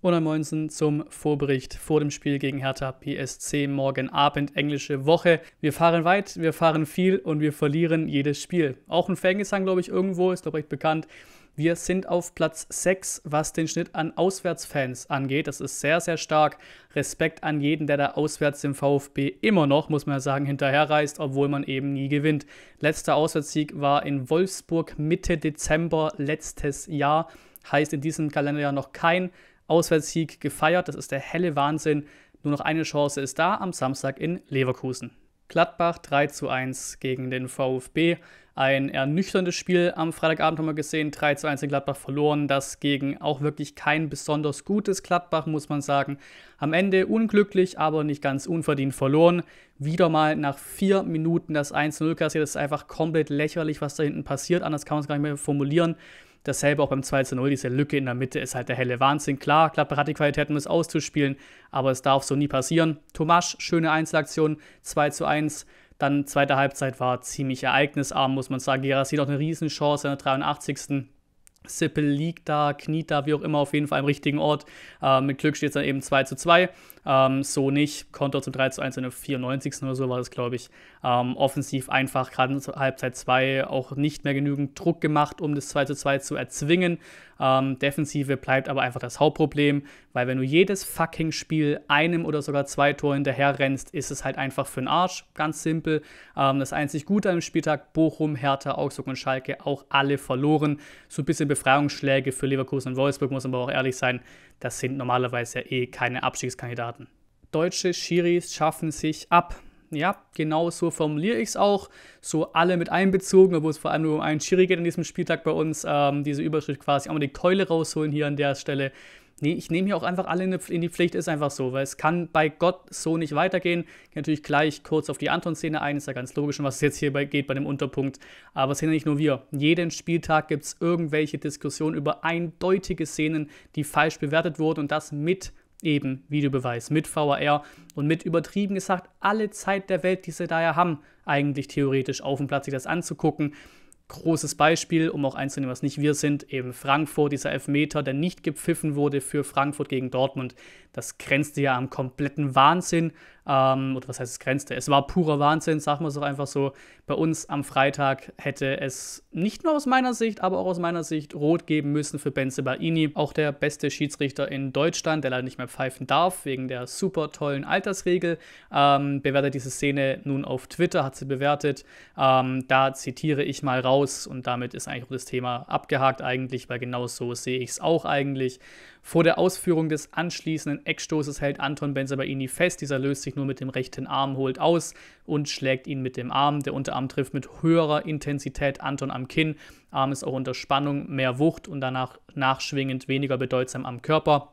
Und am 1.19 zum Vorbericht vor dem Spiel gegen Hertha PSC morgen Abend, englische Woche. Wir fahren weit, wir fahren viel und wir verlieren jedes Spiel. Auch ein Fangesang, glaube ich, irgendwo, ist, glaube ich, bekannt. Wir sind auf Platz 6, was den Schnitt an Auswärtsfans angeht. Das ist sehr, sehr stark. Respekt an jeden, der da auswärts im VfB immer noch, muss man ja sagen, hinterherreist, obwohl man eben nie gewinnt. Letzter Auswärtssieg war in Wolfsburg Mitte Dezember letztes Jahr. Heißt in diesem Kalenderjahr noch kein Auswärtssieg gefeiert. Das ist der helle Wahnsinn. Nur noch eine Chance ist da am Samstag in Leverkusen. Gladbach 3 zu 1 gegen den VfB. Ein ernüchterndes Spiel am Freitagabend haben wir gesehen. 3 zu 1 in Gladbach verloren. Das gegen auch wirklich kein besonders gutes Gladbach, muss man sagen. Am Ende unglücklich, aber nicht ganz unverdient verloren. Wieder mal nach vier Minuten das 1-0 kassiert. Das ist einfach komplett lächerlich, was da hinten passiert. Anders kann man es gar nicht mehr formulieren. Dasselbe auch beim 2 zu 0, diese Lücke in der Mitte ist halt der helle Wahnsinn. Klar, Gladbach hat die Qualitäten, um es auszuspielen, aber es darf so nie passieren. Tomasch, schöne Einzelaktion, 2 zu 1. Dann zweite Halbzeit war ziemlich ereignisarm, muss man sagen. Gerassi noch eine Riesenchance in der 83. Sippel liegt da, kniet da, wie auch immer, auf jeden Fall am richtigen Ort. Äh, mit Glück steht es dann eben 2 zu 2. Ähm, so nicht. Konter zum 3 zu 1 in der 94. oder so war das, glaube ich. Ähm, offensiv einfach, gerade in Halbzeit 2 auch nicht mehr genügend Druck gemacht, um das 2 zu 2 zu erzwingen. Ähm, Defensive bleibt aber einfach das Hauptproblem, weil wenn du jedes fucking Spiel einem oder sogar zwei Tore hinterher rennst, ist es halt einfach für den Arsch. Ganz simpel. Ähm, das einzig Gute am Spieltag, Bochum, Hertha, Augsburg und Schalke auch alle verloren. So ein bisschen Befreiungsschläge für Leverkusen und Wolfsburg, muss man aber auch ehrlich sein. Das sind normalerweise ja eh keine Abstiegskandidaten. Deutsche Schiris schaffen sich ab. Ja, genau so formuliere ich es auch. So alle mit einbezogen, obwohl es vor allem nur um einen Schiri geht in diesem Spieltag bei uns. Ähm, diese Überschrift quasi auch mal die Keule rausholen hier an der Stelle. Nee, ich nehme hier auch einfach alle in die Pflicht, ist einfach so, weil es kann bei Gott so nicht weitergehen. Ich gehe natürlich gleich kurz auf die Anton-Szene ein, ist ja ganz logisch, um was es jetzt hier bei, geht bei dem Unterpunkt. Aber es sind ja nicht nur wir. Jeden Spieltag gibt es irgendwelche Diskussionen über eindeutige Szenen, die falsch bewertet wurden und das mit eben Videobeweis, mit VAR und mit übertrieben gesagt alle Zeit der Welt, die sie daher haben, eigentlich theoretisch auf dem Platz, sich das anzugucken großes Beispiel, um auch einzunehmen, was nicht wir sind, eben Frankfurt, dieser Elfmeter, der nicht gepfiffen wurde für Frankfurt gegen Dortmund. Das grenzte ja am kompletten Wahnsinn. Ähm, oder was heißt es grenzte? Es war purer Wahnsinn, sagen wir es doch einfach so. Bei uns am Freitag hätte es nicht nur aus meiner Sicht, aber auch aus meiner Sicht rot geben müssen für Ben Sebaini. Auch der beste Schiedsrichter in Deutschland, der leider nicht mehr pfeifen darf, wegen der super tollen Altersregel, ähm, bewertet diese Szene nun auf Twitter, hat sie bewertet. Ähm, da zitiere ich mal raus und damit ist eigentlich auch das Thema abgehakt eigentlich, weil genau so sehe ich es auch eigentlich. Vor der Ausführung des anschließenden Eckstoßes hält Anton Benzabaini fest. Dieser löst sich nur mit dem rechten Arm, holt aus und schlägt ihn mit dem Arm. Der Unterarm trifft mit höherer Intensität Anton am Kinn. Arm ist auch unter Spannung, mehr Wucht und danach nachschwingend weniger bedeutsam am Körper.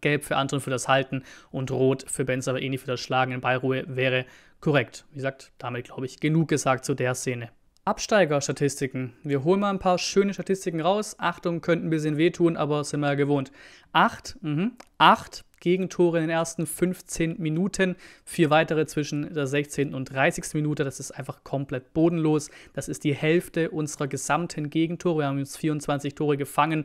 Gelb für Anton für das Halten und Rot für Benzabaini für das Schlagen in Beiruhe wäre korrekt. Wie gesagt, damit glaube ich genug gesagt zu der Szene. Absteigerstatistiken. Wir holen mal ein paar schöne Statistiken raus. Achtung, könnten ein bisschen wehtun, aber sind wir ja gewohnt. Acht, mh, acht Gegentore in den ersten 15 Minuten, vier weitere zwischen der 16. und 30. Minute. Das ist einfach komplett bodenlos. Das ist die Hälfte unserer gesamten Gegentore. Wir haben uns 24 Tore gefangen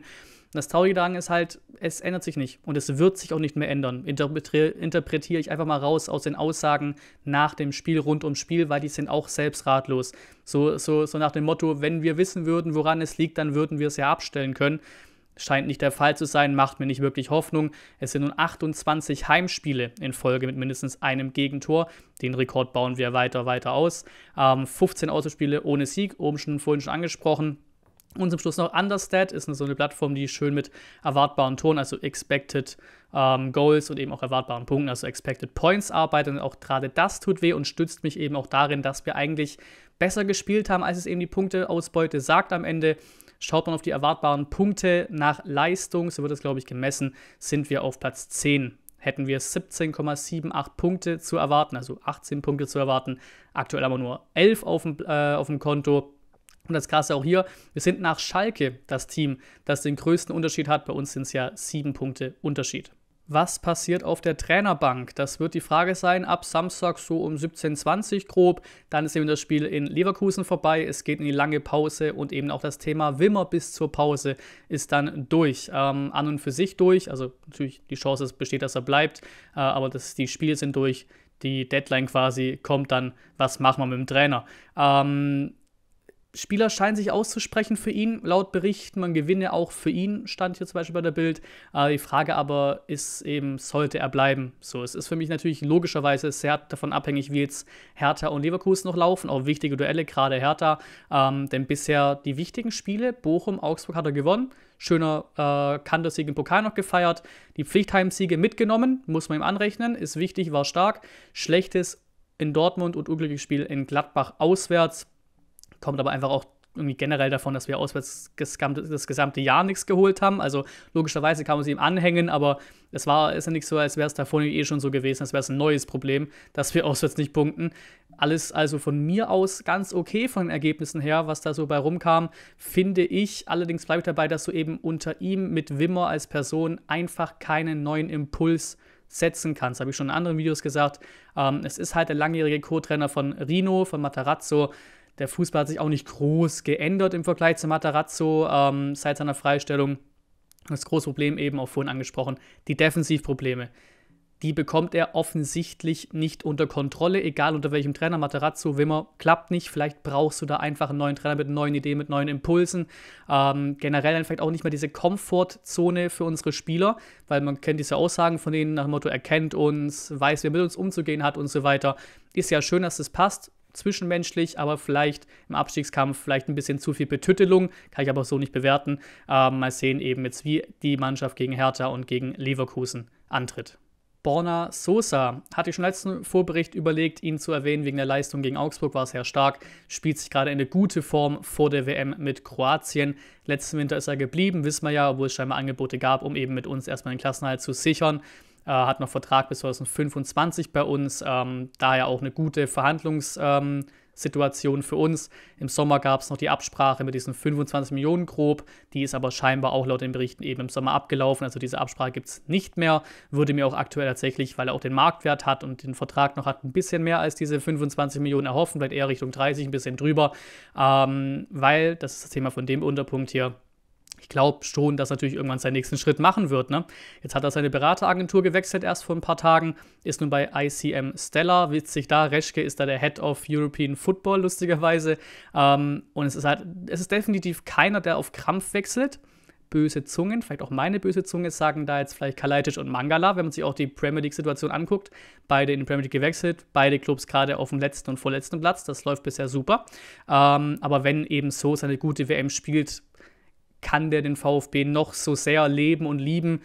das Traurige daran ist halt, es ändert sich nicht und es wird sich auch nicht mehr ändern. interpretiere ich einfach mal raus aus den Aussagen nach dem Spiel rund ums Spiel, weil die sind auch selbst ratlos. So, so, so nach dem Motto, wenn wir wissen würden, woran es liegt, dann würden wir es ja abstellen können. Scheint nicht der Fall zu sein, macht mir nicht wirklich Hoffnung. Es sind nun 28 Heimspiele in Folge mit mindestens einem Gegentor. Den Rekord bauen wir weiter, weiter aus. Ähm, 15 Autospiele ohne Sieg, oben schon vorhin schon angesprochen. Und zum Schluss noch Understat ist so eine Plattform, die schön mit erwartbaren Toren, also Expected ähm, Goals und eben auch erwartbaren Punkten, also Expected Points arbeitet. Und auch gerade das tut weh und stützt mich eben auch darin, dass wir eigentlich besser gespielt haben, als es eben die Punkteausbeute sagt am Ende. Schaut man auf die erwartbaren Punkte nach Leistung, so wird es, glaube ich, gemessen, sind wir auf Platz 10 hätten wir 17,78 Punkte zu erwarten, also 18 Punkte zu erwarten. Aktuell haben wir nur 11 auf dem, äh, auf dem Konto. Und das Krasse auch hier, wir sind nach Schalke das Team, das den größten Unterschied hat. Bei uns sind es ja sieben Punkte Unterschied. Was passiert auf der Trainerbank? Das wird die Frage sein. Ab Samstag so um 17.20 Uhr grob. Dann ist eben das Spiel in Leverkusen vorbei. Es geht in die lange Pause und eben auch das Thema Wimmer bis zur Pause ist dann durch. Ähm, an und für sich durch. Also natürlich die Chance besteht, dass er bleibt. Äh, aber das, die Spiele sind durch. Die Deadline quasi kommt dann. Was machen wir mit dem Trainer? Ähm, Spieler scheinen sich auszusprechen für ihn. Laut Berichten, man gewinne auch für ihn, stand hier zum Beispiel bei der Bild. Äh, die Frage aber ist eben, sollte er bleiben? So, es ist für mich natürlich logischerweise sehr davon abhängig, wie jetzt Hertha und Leverkusen noch laufen, auch wichtige Duelle, gerade Hertha. Ähm, denn bisher die wichtigen Spiele, Bochum, Augsburg hat er gewonnen. Schöner äh, Kantersieg im Pokal noch gefeiert. Die Pflichtheimsiege mitgenommen, muss man ihm anrechnen, ist wichtig, war stark. Schlechtes in Dortmund und unglückliches Spiel in Gladbach auswärts kommt aber einfach auch irgendwie generell davon, dass wir auswärts das gesamte Jahr nichts geholt haben. Also logischerweise kann man sie ihm anhängen, aber es war ist ja nicht so, als wäre es davor eh schon so gewesen, als wäre es ein neues Problem, dass wir auswärts nicht punkten. Alles also von mir aus ganz okay von den Ergebnissen her, was da so bei rumkam, finde ich. Allerdings bleibe ich dabei, dass du eben unter ihm mit Wimmer als Person einfach keinen neuen Impuls setzen kannst. Habe ich schon in anderen Videos gesagt. Ähm, es ist halt der langjährige Co-Trainer von Rino, von Matarazzo der Fußball hat sich auch nicht groß geändert im Vergleich zu Matarazzo ähm, seit seiner Freistellung. Das große Problem eben auch vorhin angesprochen, die Defensivprobleme. Die bekommt er offensichtlich nicht unter Kontrolle, egal unter welchem Trainer. Materazzo, Wimmer, klappt nicht. Vielleicht brauchst du da einfach einen neuen Trainer mit neuen Ideen, mit neuen Impulsen. Ähm, generell vielleicht auch nicht mehr diese Komfortzone für unsere Spieler, weil man kennt diese Aussagen von denen nach dem Motto, er kennt uns, weiß, wer mit uns umzugehen hat und so weiter. Ist ja schön, dass das passt zwischenmenschlich, aber vielleicht im Abstiegskampf vielleicht ein bisschen zu viel Betüttelung. Kann ich aber so nicht bewerten. Ähm, mal sehen eben jetzt, wie die Mannschaft gegen Hertha und gegen Leverkusen antritt. Borna Sosa hatte ich schon letzten Vorbericht überlegt, ihn zu erwähnen. Wegen der Leistung gegen Augsburg war es sehr stark. Spielt sich gerade in eine gute Form vor der WM mit Kroatien. Letzten Winter ist er geblieben, wissen wir ja, obwohl es scheinbar Angebote gab, um eben mit uns erstmal den Klassenhalt zu sichern äh, hat noch Vertrag bis 2025 bei uns, ähm, daher auch eine gute Verhandlungssituation ähm, für uns. Im Sommer gab es noch die Absprache mit diesen 25 Millionen grob, die ist aber scheinbar auch laut den Berichten eben im Sommer abgelaufen, also diese Absprache gibt es nicht mehr, würde mir auch aktuell tatsächlich, weil er auch den Marktwert hat und den Vertrag noch hat, ein bisschen mehr als diese 25 Millionen erhoffen, vielleicht eher Richtung 30, ein bisschen drüber, ähm, weil, das ist das Thema von dem Unterpunkt hier, ich glaube schon, dass natürlich irgendwann seinen nächsten Schritt machen wird. Ne? Jetzt hat er seine Berateragentur gewechselt erst vor ein paar Tagen, ist nun bei ICM Stella. Witzig da, Reschke ist da der Head of European Football, lustigerweise. Ähm, und es ist halt, es ist definitiv keiner, der auf Krampf wechselt. Böse Zungen, vielleicht auch meine böse Zunge, sagen da jetzt vielleicht Kalaitic und Mangala, wenn man sich auch die Premier League-Situation anguckt. Beide in die Premier League gewechselt, beide Clubs gerade auf dem letzten und vorletzten Platz. Das läuft bisher super. Ähm, aber wenn eben so seine gute WM spielt, kann der den VfB noch so sehr leben und lieben?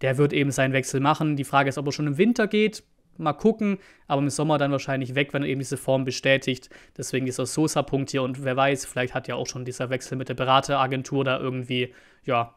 Der wird eben seinen Wechsel machen. Die Frage ist, ob er schon im Winter geht. Mal gucken, aber im Sommer dann wahrscheinlich weg, wenn er eben diese Form bestätigt. Deswegen dieser Sosa-Punkt hier und wer weiß, vielleicht hat ja auch schon dieser Wechsel mit der Berateragentur da irgendwie, ja,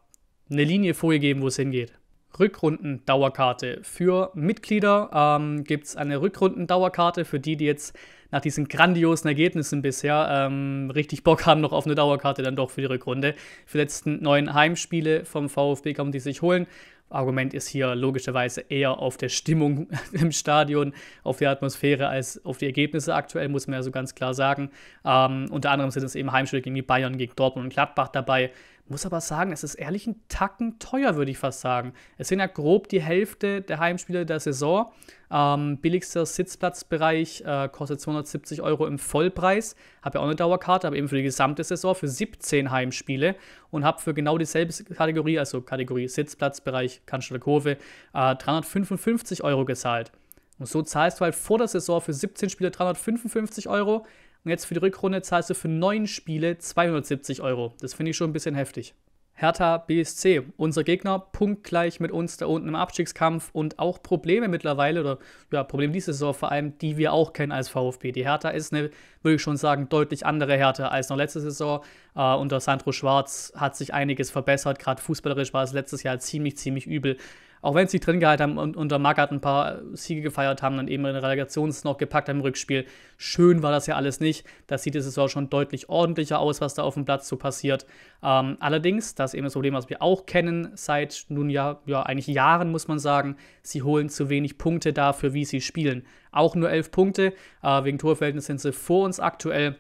eine Linie vorgegeben, wo es hingeht. Rückrundendauerkarte Für Mitglieder ähm, gibt es eine Rückrundendauerkarte für die, die jetzt nach diesen grandiosen Ergebnissen bisher ähm, richtig Bock haben noch auf eine Dauerkarte dann doch für die Rückrunde. Für die letzten neun Heimspiele vom VfB kann man die sich holen. Argument ist hier logischerweise eher auf der Stimmung im Stadion, auf der Atmosphäre als auf die Ergebnisse aktuell, muss man ja so ganz klar sagen. Ähm, unter anderem sind es eben Heimspiele gegen die Bayern, gegen Dortmund und Gladbach dabei. Muss aber sagen, es ist ehrlich ein Tacken teuer, würde ich fast sagen. Es sind ja grob die Hälfte der Heimspiele der Saison. Ähm, billigster Sitzplatzbereich äh, kostet 270 Euro im Vollpreis. Habe ja auch eine Dauerkarte, aber eben für die gesamte Saison für 17 Heimspiele und habe für genau dieselbe Kategorie, also Kategorie Sitzplatzbereich, Cannstatter Kurve, äh, 355 Euro gezahlt. Und so zahlst du halt vor der Saison für 17 Spiele 355 Euro, und jetzt für die Rückrunde zahlst du für neun Spiele 270 Euro. Das finde ich schon ein bisschen heftig. Hertha BSC, unser Gegner, punktgleich mit uns da unten im Abstiegskampf und auch Probleme mittlerweile, oder ja, Probleme diese Saison vor allem, die wir auch kennen als VfB. Die Hertha ist eine, würde ich schon sagen, deutlich andere Hertha als noch letzte Saison. Äh, unter Sandro Schwarz hat sich einiges verbessert, gerade fußballerisch war es letztes Jahr ziemlich, ziemlich übel auch wenn sie drin gehalten haben und unter Magath ein paar Siege gefeiert haben, dann eben in der Relegation noch gepackt haben im Rückspiel. Schön war das ja alles nicht. Das sieht es auch schon deutlich ordentlicher aus, was da auf dem Platz so passiert. Ähm, allerdings, das ist eben das Problem, was wir auch kennen seit nun ja, ja eigentlich Jahren, muss man sagen. Sie holen zu wenig Punkte dafür, wie sie spielen. Auch nur elf Punkte. Äh, wegen Torverhältnis sind sie vor uns aktuell.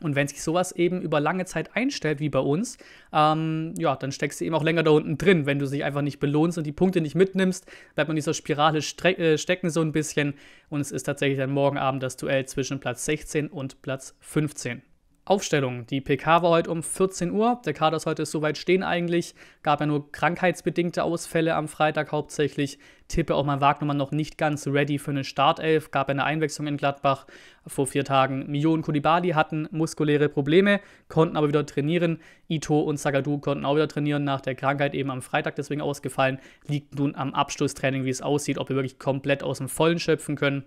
Und wenn sich sowas eben über lange Zeit einstellt, wie bei uns, ähm, ja, dann steckst du eben auch länger da unten drin. Wenn du dich einfach nicht belohnst und die Punkte nicht mitnimmst, bleibt man in dieser Spirale äh, stecken so ein bisschen. Und es ist tatsächlich dann morgen Abend das Duell zwischen Platz 16 und Platz 15. Aufstellung. Die PK war heute um 14 Uhr. Der Kader ist heute soweit stehen eigentlich. Gab ja nur krankheitsbedingte Ausfälle am Freitag hauptsächlich. Tippe auch mal Wagnermann noch nicht ganz ready für eine Startelf. Gab ja eine Einwechslung in Gladbach vor vier Tagen. Mio und Kulibali hatten muskuläre Probleme, konnten aber wieder trainieren. Ito und Sagadu konnten auch wieder trainieren nach der Krankheit eben am Freitag deswegen ausgefallen. Liegt nun am Abschlusstraining, wie es aussieht, ob wir wirklich komplett aus dem Vollen schöpfen können.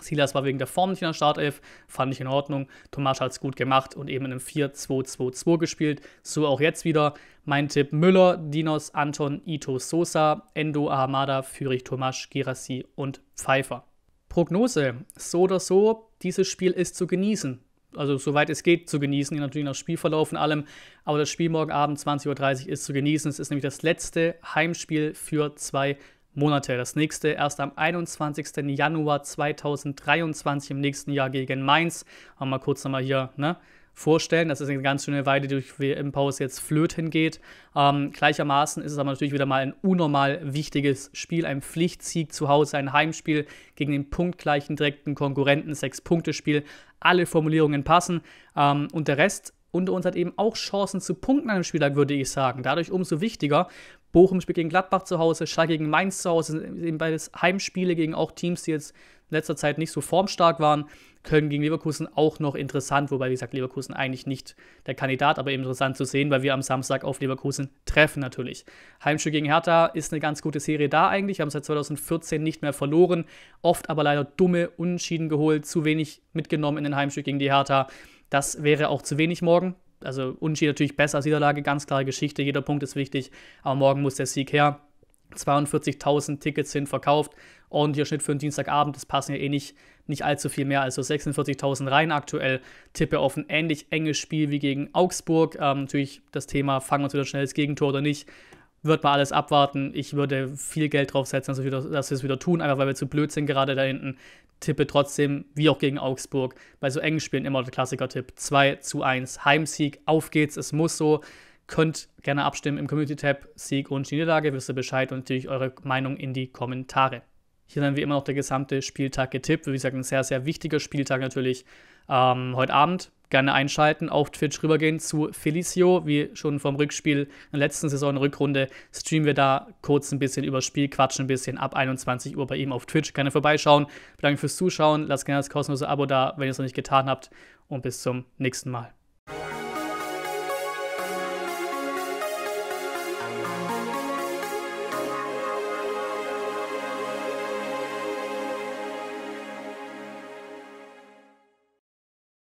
Silas war wegen der Form nicht in der Startelf, fand ich in Ordnung. Tomasch hat es gut gemacht und eben in einem 4-2-2-2 gespielt. So auch jetzt wieder. Mein Tipp: Müller, Dinos, Anton, Ito, Sosa, Endo, Ahamada, Fürich, Tomasch, Girassi und Pfeiffer. Prognose: So oder so, dieses Spiel ist zu genießen. Also, soweit es geht, zu genießen. Natürlich nach Spielverlauf und allem. Aber das Spiel morgen Abend, 20.30 Uhr, ist zu genießen. Es ist nämlich das letzte Heimspiel für zwei Monate. Das nächste erst am 21. Januar 2023 im nächsten Jahr gegen Mainz. Haben wir kurz nochmal hier ne, vorstellen. Das ist eine ganz schöne Weile, die durch WM-Pause jetzt flöten geht. Ähm, gleichermaßen ist es aber natürlich wieder mal ein unnormal wichtiges Spiel, ein Pflichtsieg zu Hause, ein Heimspiel gegen den punktgleichen direkten Konkurrenten, Sechs-Punkte-Spiel. Alle Formulierungen passen ähm, und der Rest unter uns hat eben auch Chancen zu punkten an dem Spieltag, würde ich sagen. Dadurch umso wichtiger. Bochum spielt gegen Gladbach zu Hause, Schalke gegen Mainz zu Hause, das sind eben beides Heimspiele gegen auch Teams, die jetzt in letzter Zeit nicht so formstark waren. Köln gegen Leverkusen auch noch interessant, wobei, wie gesagt, Leverkusen eigentlich nicht der Kandidat, aber eben interessant zu sehen, weil wir am Samstag auf Leverkusen treffen natürlich. Heimspiel gegen Hertha ist eine ganz gute Serie da eigentlich. haben seit 2014 nicht mehr verloren, oft aber leider dumme Unentschieden geholt, zu wenig mitgenommen in den Heimspiel gegen die Hertha. Das wäre auch zu wenig morgen. Also Unschied natürlich besser als Niederlage, ganz klare Geschichte, jeder Punkt ist wichtig, aber morgen muss der Sieg her. 42.000 Tickets sind verkauft. Ordentlicher Schnitt für einen Dienstagabend. Das passen ja eh nicht, nicht allzu viel mehr. Also 46.000 rein aktuell. Tippe auf ein ähnlich enges Spiel wie gegen Augsburg. Ähm, natürlich das Thema, fangen wir uns wieder schnell das Gegentor oder nicht wird man alles abwarten. Ich würde viel Geld draufsetzen, dass wir, wieder, dass wir es wieder tun, einfach weil wir zu blöd sind gerade da hinten. Tippe trotzdem, wie auch gegen Augsburg, bei so engen Spielen immer der Klassiker-Tipp. 2 zu 1. Heimsieg, auf geht's, es muss so. Könnt gerne abstimmen im Community-Tab. Sieg und Niederlage, wisst ihr Bescheid und natürlich eure Meinung in die Kommentare. Hier dann wie immer noch der gesamte Spieltag getippt. Wie gesagt, ein sehr, sehr wichtiger Spieltag natürlich ähm, heute Abend gerne einschalten, auf Twitch rübergehen zu Felicio. Wie schon vom Rückspiel in der letzten Saison Rückrunde streamen wir da kurz ein bisschen über Spiel, quatschen ein bisschen ab 21 Uhr bei ihm auf Twitch. Gerne vorbeischauen. Bedanke fürs Zuschauen. Lasst gerne das kostenlose Abo da, wenn ihr es noch nicht getan habt. Und bis zum nächsten Mal.